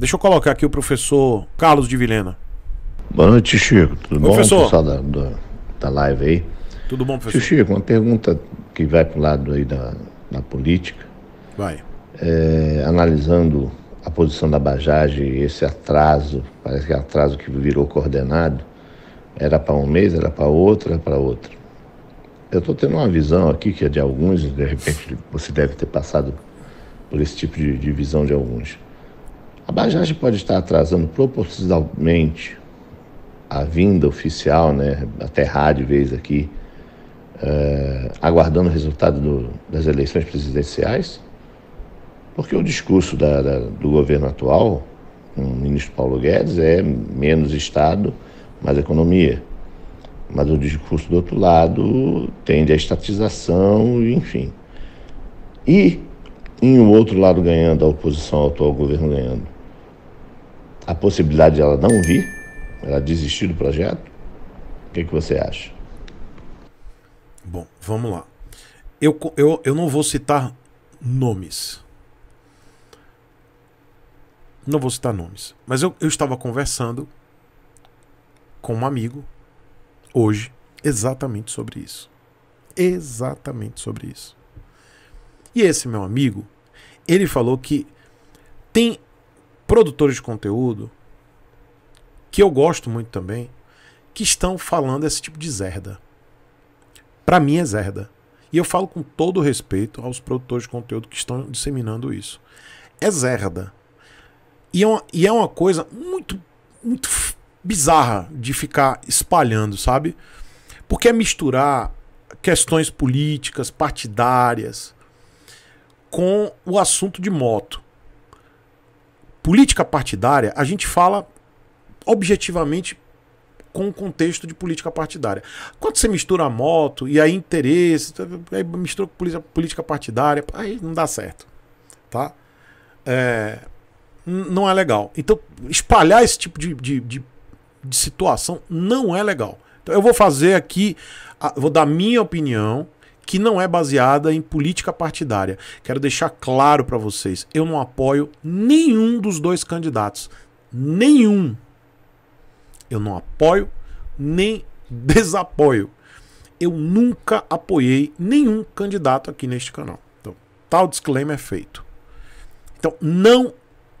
Deixa eu colocar aqui o professor Carlos de Vilena. Boa noite, Chico. Tudo Oi, bom? Pessoal da, da, da, live aí. Tudo bom, professor? Tio Chico, uma pergunta que vai para o lado aí da, da política. Vai. É, analisando a posição da Bajaj e esse atraso, parece que é atraso que virou coordenado, era para um mês, era para outro, era para outro. Eu estou tendo uma visão aqui que é de alguns, de repente você deve ter passado por esse tipo de, de visão de alguns a Bajaj pode estar atrasando proporcionalmente a vinda oficial, né, até rádio vez aqui, eh, aguardando o resultado do, das eleições presidenciais, porque o discurso da, da, do governo atual, com o ministro Paulo Guedes, é menos Estado, mais economia. Mas o discurso do outro lado tende à estatização, enfim. E, em um outro lado ganhando, a oposição atual, o governo ganhando a possibilidade de ela não vir, ela desistir do projeto? O que, é que você acha? Bom, vamos lá. Eu, eu, eu não vou citar nomes. Não vou citar nomes. Mas eu, eu estava conversando com um amigo hoje exatamente sobre isso. Exatamente sobre isso. E esse meu amigo, ele falou que tem produtores de conteúdo, que eu gosto muito também, que estão falando esse tipo de zerda. Para mim é zerda. E eu falo com todo respeito aos produtores de conteúdo que estão disseminando isso. É zerda. E é uma, e é uma coisa muito, muito bizarra de ficar espalhando, sabe? Porque é misturar questões políticas, partidárias, com o assunto de moto política partidária, a gente fala objetivamente com o contexto de política partidária. Quando você mistura a moto e aí interesse, aí mistura com política partidária, aí não dá certo. Tá? É, não é legal. Então, espalhar esse tipo de, de, de, de situação não é legal. Então, eu vou fazer aqui, vou dar minha opinião, que não é baseada em política partidária. Quero deixar claro para vocês, eu não apoio nenhum dos dois candidatos. Nenhum. Eu não apoio nem desapoio. Eu nunca apoiei nenhum candidato aqui neste canal. Então, tal disclaimer é feito. Então, não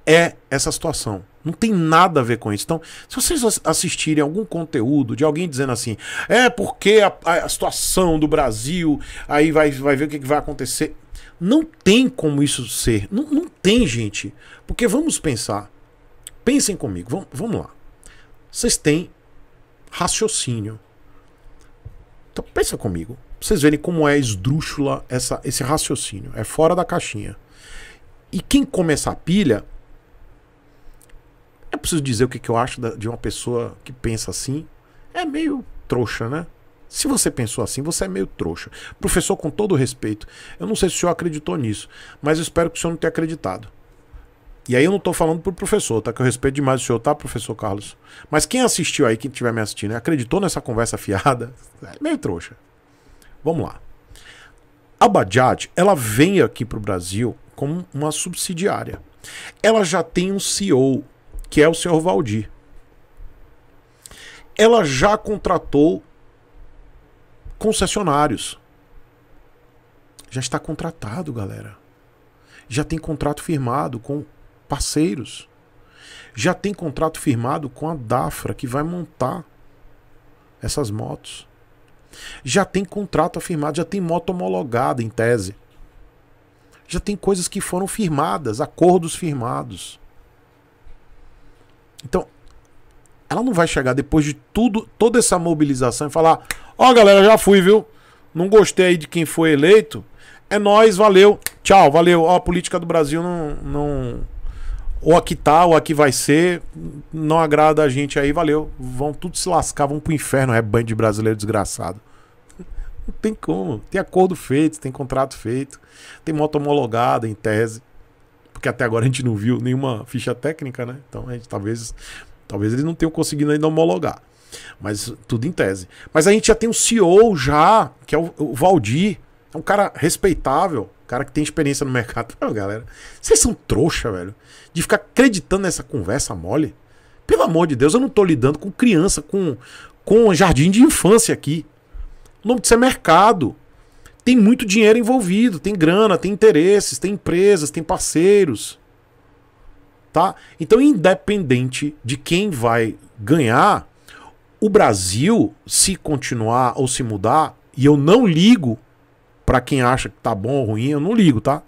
é essa situação. Não tem nada a ver com isso. Então, se vocês assistirem algum conteúdo de alguém dizendo assim, é porque a, a, a situação do Brasil, aí vai, vai ver o que, que vai acontecer. Não tem como isso ser. Não, não tem, gente. Porque vamos pensar. Pensem comigo. Vamos, vamos lá. Vocês têm raciocínio. Então, pensa comigo. Pra vocês verem como é esdrúxula essa, esse raciocínio. É fora da caixinha. E quem começa a pilha preciso dizer o que, que eu acho de uma pessoa que pensa assim. É meio trouxa, né? Se você pensou assim, você é meio trouxa. Professor, com todo respeito, eu não sei se o senhor acreditou nisso, mas eu espero que o senhor não tenha acreditado. E aí eu não estou falando pro professor, tá? Que eu respeito demais o senhor, tá, professor Carlos? Mas quem assistiu aí, quem estiver me assistindo, acreditou nessa conversa fiada, é meio trouxa. Vamos lá. A Bajaj, ela vem aqui pro Brasil como uma subsidiária. Ela já tem um CEO, que é o senhor Valdir. Ela já contratou concessionários. Já está contratado, galera. Já tem contrato firmado com parceiros. Já tem contrato firmado com a Dafra, que vai montar essas motos. Já tem contrato afirmado, já tem moto homologada em tese. Já tem coisas que foram firmadas, acordos firmados. Então, ela não vai chegar depois de tudo, toda essa mobilização e falar: "Ó, oh, galera, já fui, viu? Não gostei aí de quem foi eleito. É nós, valeu. Tchau, valeu. Ó, oh, a política do Brasil não não ou aqui tá, ou aqui vai ser, não agrada a gente aí, valeu. Vão tudo se lascar, vão pro inferno, rebanho é de brasileiro desgraçado. Não tem como. Tem acordo feito, tem contrato feito, tem moto homologada em tese porque até agora a gente não viu nenhuma ficha técnica, né? Então a gente talvez, talvez eles não tenham conseguido ainda homologar. Mas tudo em tese. Mas a gente já tem um CEO já, que é o, o Valdir. É um cara respeitável, cara que tem experiência no mercado. galera, vocês são trouxa, velho. De ficar acreditando nessa conversa mole. Pelo amor de Deus, eu não tô lidando com criança, com, com jardim de infância aqui. O nome disso é mercado tem muito dinheiro envolvido, tem grana, tem interesses, tem empresas, tem parceiros. Tá? Então, independente de quem vai ganhar, o Brasil, se continuar ou se mudar, e eu não ligo para quem acha que tá bom ou ruim, eu não ligo, tá?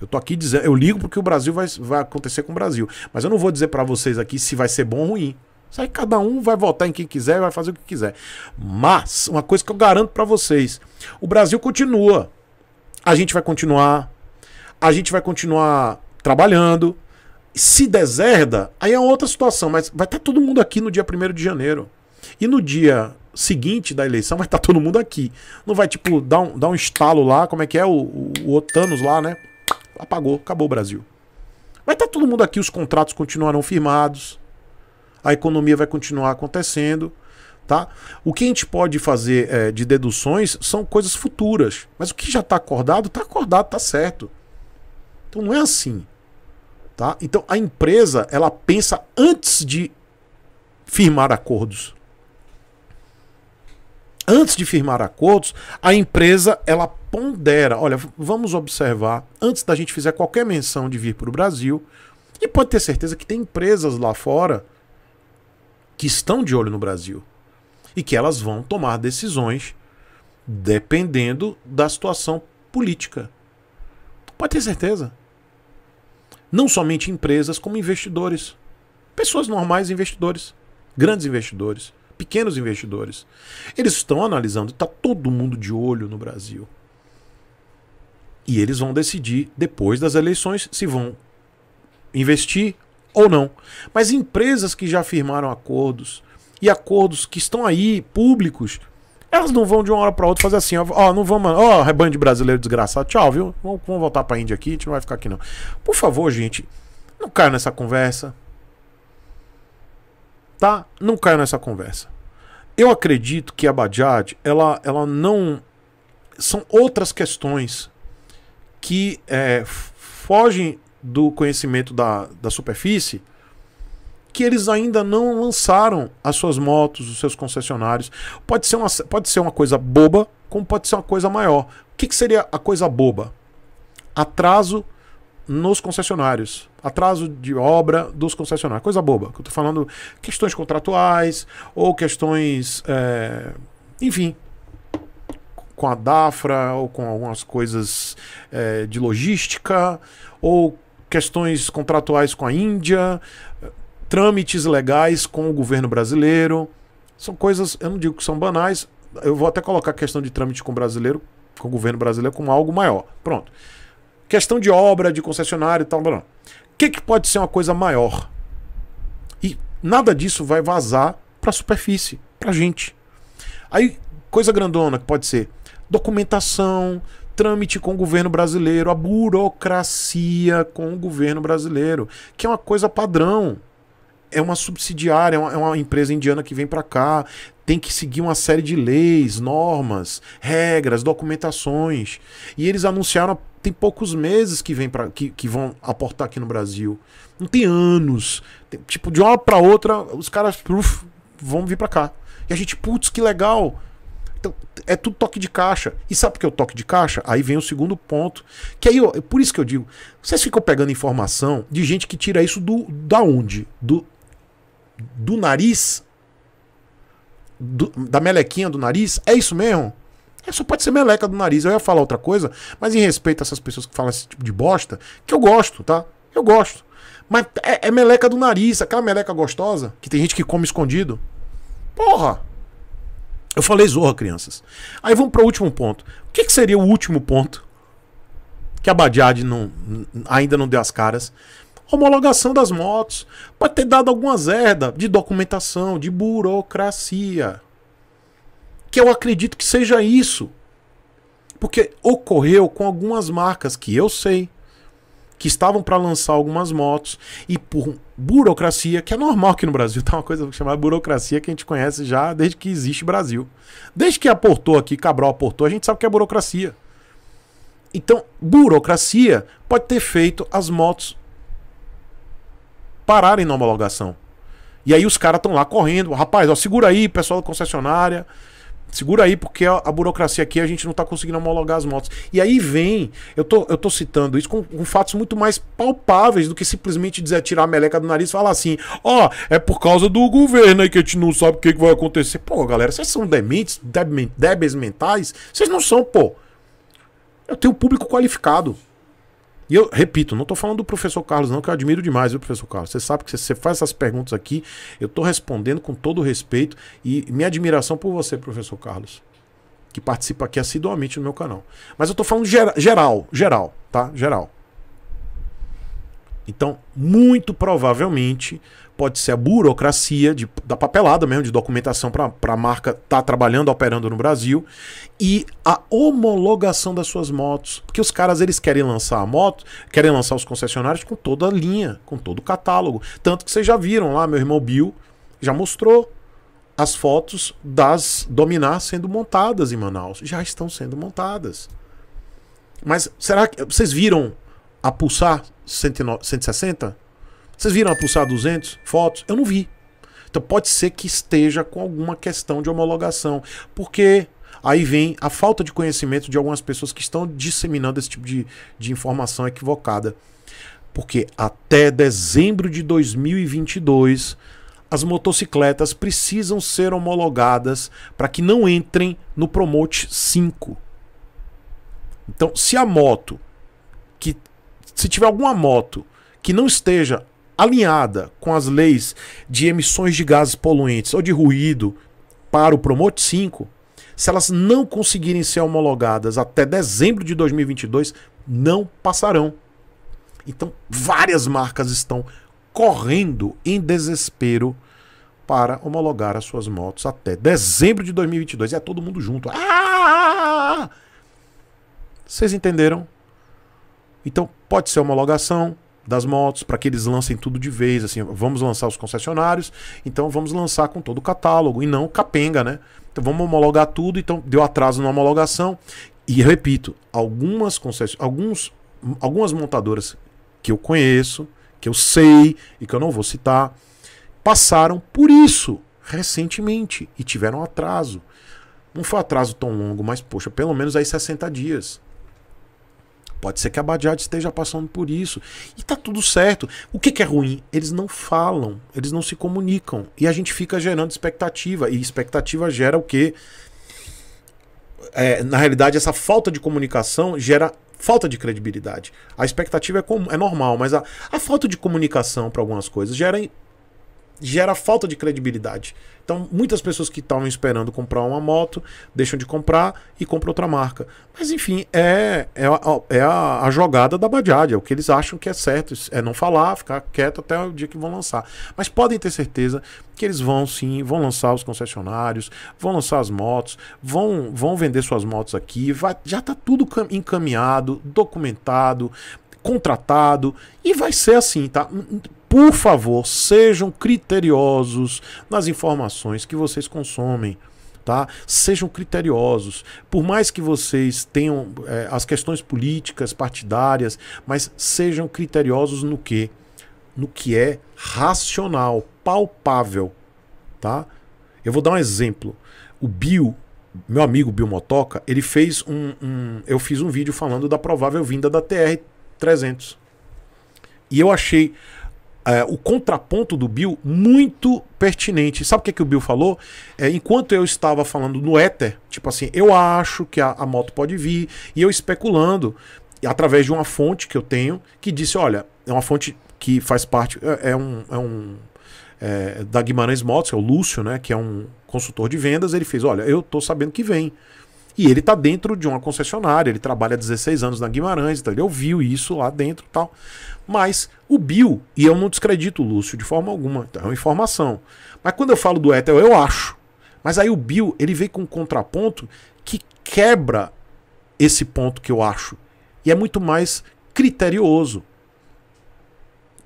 Eu tô aqui dizendo, eu ligo porque o Brasil vai, vai acontecer com o Brasil. Mas eu não vou dizer para vocês aqui se vai ser bom ou ruim. Isso aí cada um vai votar em quem quiser, vai fazer o que quiser. Mas, uma coisa que eu garanto para vocês: o Brasil continua. A gente vai continuar. A gente vai continuar trabalhando. Se deserda, aí é outra situação, mas vai estar tá todo mundo aqui no dia 1 de janeiro. E no dia seguinte da eleição vai estar tá todo mundo aqui. Não vai, tipo, dar um, dar um estalo lá, como é que é? O, o, o Otanos lá, né? Apagou, acabou o Brasil. Vai estar tá todo mundo aqui, os contratos continuarão firmados a economia vai continuar acontecendo. Tá? O que a gente pode fazer é, de deduções são coisas futuras. Mas o que já está acordado, está acordado, está certo. Então não é assim. Tá? Então a empresa ela pensa antes de firmar acordos. Antes de firmar acordos, a empresa ela pondera. Olha, vamos observar antes da gente fizer qualquer menção de vir para o Brasil. E pode ter certeza que tem empresas lá fora que estão de olho no Brasil e que elas vão tomar decisões dependendo da situação política. Pode ter certeza. Não somente empresas, como investidores. Pessoas normais, investidores. Grandes investidores, pequenos investidores. Eles estão analisando, está todo mundo de olho no Brasil. E eles vão decidir, depois das eleições, se vão investir ou não. Mas empresas que já firmaram acordos e acordos que estão aí públicos, elas não vão de uma hora para outra fazer assim, ó, ó não vamos, ó, rebanho é de brasileiro desgraçado, tchau, viu? Vamos, vamos voltar para Índia aqui, a gente não vai ficar aqui não. Por favor, gente, não caia nessa conversa. Tá? Não caia nessa conversa. Eu acredito que a Bajaj, ela, ela não são outras questões que é, fogem do conhecimento da, da superfície que eles ainda não lançaram as suas motos, os seus concessionários. Pode ser uma, pode ser uma coisa boba, como pode ser uma coisa maior. O que, que seria a coisa boba? Atraso nos concessionários. Atraso de obra dos concessionários. Coisa boba. Que eu estou falando questões contratuais ou questões. É, enfim. Com a DAFRA ou com algumas coisas é, de logística ou questões contratuais com a Índia, trâmites legais com o governo brasileiro. São coisas, eu não digo que são banais, eu vou até colocar a questão de trâmite com o brasileiro, com o governo brasileiro, como algo maior. Pronto. Questão de obra, de concessionário e tal. O que, que pode ser uma coisa maior? E nada disso vai vazar para a superfície, para gente. Aí, coisa grandona que pode ser documentação, trâmite com o governo brasileiro, a burocracia com o governo brasileiro, que é uma coisa padrão. É uma subsidiária, é uma, é uma empresa indiana que vem para cá, tem que seguir uma série de leis, normas, regras, documentações. E eles anunciaram tem poucos meses que vem para que, que vão aportar aqui no Brasil. Não tem anos. Tem, tipo, de uma hora para outra, os caras uf, vão vir para cá. E a gente, putz, que legal. Então, é tudo toque de caixa. E sabe por que é o toque de caixa? Aí vem o segundo ponto. Que aí, ó, é por isso que eu digo, vocês ficam pegando informação de gente que tira isso do da onde? Do, do nariz? Do, da melequinha do nariz? É isso mesmo? É, só pode ser meleca do nariz. Eu ia falar outra coisa, mas em respeito a essas pessoas que falam esse tipo de bosta, que eu gosto, tá? Eu gosto. Mas é, é meleca do nariz, aquela meleca gostosa que tem gente que come escondido. Porra! Eu falei zorra, crianças. Aí vamos para o último ponto. O que, que, seria o último ponto que a Badiade não, ainda não deu as caras? Homologação das motos. Pode ter dado algumas zerda de documentação, de burocracia. Que eu acredito que seja isso. Porque ocorreu com algumas marcas que eu sei que estavam para lançar algumas motos e por burocracia, que é normal aqui no Brasil, tá uma coisa chamada burocracia que a gente conhece já desde que existe Brasil. Desde que aportou aqui, Cabral aportou, a gente sabe que é burocracia. Então, burocracia pode ter feito as motos pararem na homologação. E aí os caras estão lá correndo, rapaz, ó, segura aí, pessoal da concessionária segura aí, porque a, burocracia aqui a gente não está conseguindo homologar as motos. E aí vem, eu tô, eu tô citando isso com, com fatos muito mais palpáveis do que simplesmente dizer tirar a meleca do nariz e falar assim: ó, oh, é por causa do governo aí que a gente não sabe o que, que vai acontecer. Pô, galera, vocês são dementes, débeis mentais? Vocês não são, pô. Eu tenho um público qualificado. E eu repito, não estou falando do professor Carlos, não, que eu admiro demais o professor Carlos. Você sabe que você faz essas perguntas aqui, eu estou respondendo com todo respeito e minha admiração por você, professor Carlos, que participa aqui assiduamente no meu canal. Mas eu estou falando ger geral, geral, tá? Geral. Então, muito provavelmente, pode ser a burocracia de, da papelada mesmo, de documentação para a marca estar tá trabalhando, operando no Brasil, e a homologação das suas motos. Porque os caras eles querem lançar a moto, querem lançar os concessionários com toda a linha, com todo o catálogo. Tanto que vocês já viram lá, meu irmão Bill já mostrou as fotos das Dominar sendo montadas em Manaus. Já estão sendo montadas. Mas será que. Vocês viram a Pulsar 160? Vocês viram a Pulsar 200? Fotos? Eu não vi. Então pode ser que esteja com alguma questão de homologação. Porque aí vem a falta de conhecimento de algumas pessoas que estão disseminando esse tipo de, de informação equivocada. Porque até dezembro de 2022, as motocicletas precisam ser homologadas para que não entrem no Promote 5. Então, se a moto que se tiver alguma moto que não esteja alinhada com as leis de emissões de gases poluentes ou de ruído para o Promote 5, se elas não conseguirem ser homologadas até dezembro de 2022, não passarão. Então, várias marcas estão correndo em desespero para homologar as suas motos até dezembro de 2022. E é todo mundo junto. Ah! Vocês entenderam? Então, pode ser homologação, das motos, para que eles lancem tudo de vez, assim, vamos lançar os concessionários, então vamos lançar com todo o catálogo e não capenga, né? Então vamos homologar tudo, então deu atraso na homologação. E repito, algumas concessionárias, alguns algumas montadoras que eu conheço, que eu sei e que eu não vou citar, passaram por isso recentemente e tiveram atraso. Não foi atraso tão longo, mas poxa, pelo menos aí 60 dias. Pode ser que a Badiad esteja passando por isso. E tá tudo certo. O que, que, é ruim? Eles não falam, eles não se comunicam. E a gente fica gerando expectativa. E expectativa gera o quê? É, na realidade, essa falta de comunicação gera falta de credibilidade. A expectativa é, com é normal, mas a, a falta de comunicação para algumas coisas gera gera falta de credibilidade. Então, muitas pessoas que estavam esperando comprar uma moto deixam de comprar e compram outra marca. Mas, enfim, é, é, a, é a, a, jogada da Badiad, é o que eles acham que é certo, é não falar, ficar quieto até o dia que vão lançar. Mas podem ter certeza que eles vão sim, vão lançar os concessionários, vão lançar as motos, vão, vão vender suas motos aqui, vai, já está tudo encaminhado, documentado, contratado e vai ser assim, tá? Por favor, sejam criteriosos nas informações que vocês consomem. Tá? Sejam criteriosos. Por mais que vocês tenham é, as questões políticas, partidárias, mas sejam criteriosos no que? No que é racional, palpável, tá? Eu vou dar um exemplo. O Bill, meu amigo Bill Motoca, ele fez um, um eu fiz um vídeo falando da provável vinda da TR 300. E eu achei é, o contraponto do Bill muito pertinente. Sabe o que, que o Bill falou? É, enquanto eu estava falando no éter, tipo assim, eu acho que a, a moto pode vir, e eu especulando, através de uma fonte que eu tenho, que disse: olha, é uma fonte que faz parte, é, é um. É um é, da Guimarães Motos, é o Lúcio, né, que é um consultor de vendas, ele fez: olha, eu tô sabendo que vem. E ele tá dentro de uma concessionária, ele trabalha 16 anos na Guimarães, então ele ouviu isso lá dentro e tal. Mas o Bill, e eu não descredito o Lúcio de forma alguma, então é uma informação. Mas quando eu falo do Ethel, eu acho. Mas aí o Bill, ele vem com um contraponto que quebra esse ponto que eu acho. E é muito mais criterioso.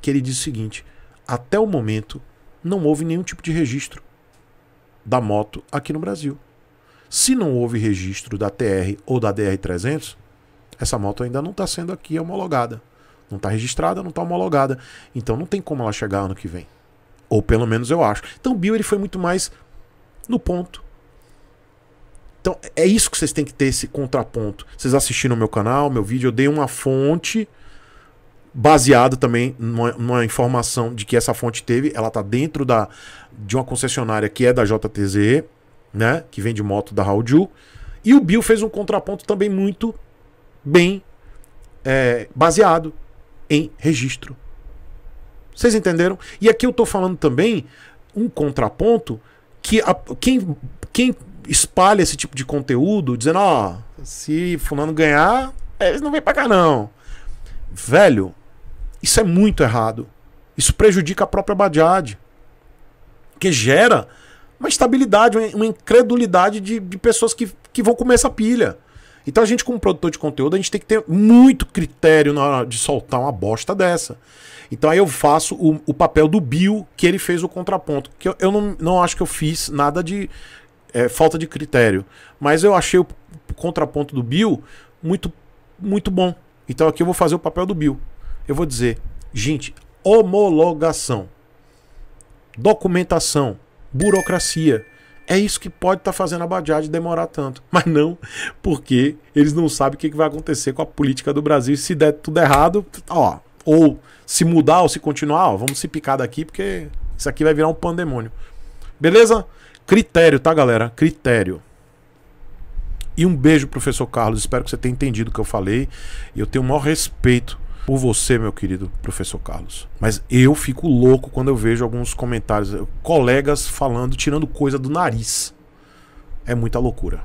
Que ele diz o seguinte: até o momento não houve nenhum tipo de registro da moto aqui no Brasil. Se não houve registro da TR ou da DR300, essa moto ainda não está sendo aqui homologada. Não está registrada, não está homologada. Então não tem como ela chegar ano que vem. Ou pelo menos eu acho. Então o Bill ele foi muito mais no ponto. Então é isso que vocês têm que ter esse contraponto. Vocês assistiram o meu canal, meu vídeo, eu dei uma fonte baseada também numa, numa, informação de que essa fonte teve, ela está dentro da, de uma concessionária que é da JTZ, né? Que vende moto da Raul Ju. E o Bill fez um contraponto também muito bem é, baseado em registro. Vocês entenderam? E aqui eu estou falando também um contraponto que a, quem, quem espalha esse tipo de conteúdo dizendo, ó, oh, se fulano ganhar, eles não vêm pra cá não. Velho, isso é muito errado. Isso prejudica a própria Badiade. Que gera uma estabilidade, uma incredulidade de, de pessoas que, que vão comer essa pilha. Então a gente, como produtor de conteúdo, a gente tem que ter muito critério na hora de soltar uma bosta dessa. Então aí eu faço o, o papel do Bill, que ele fez o contraponto. Que eu, eu não, não acho que eu fiz nada de é, falta de critério. Mas eu achei o, o contraponto do Bill muito, muito bom. Então aqui eu vou fazer o papel do Bill. Eu vou dizer, gente, homologação, documentação, burocracia. É isso que pode estar tá fazendo a Bajaj demorar tanto. Mas não, porque eles não sabem o que, vai acontecer com a política do Brasil. Se der tudo errado, ó, ou se mudar ou se continuar, ó, vamos se picar daqui, porque isso aqui vai virar um pandemônio. Beleza? Critério, tá, galera? Critério. E um beijo, professor Carlos. Espero que você tenha entendido o que eu falei. Eu tenho o maior respeito por você, meu querido professor Carlos. Mas eu fico louco quando eu vejo alguns comentários, colegas falando, tirando coisa do nariz. É muita loucura.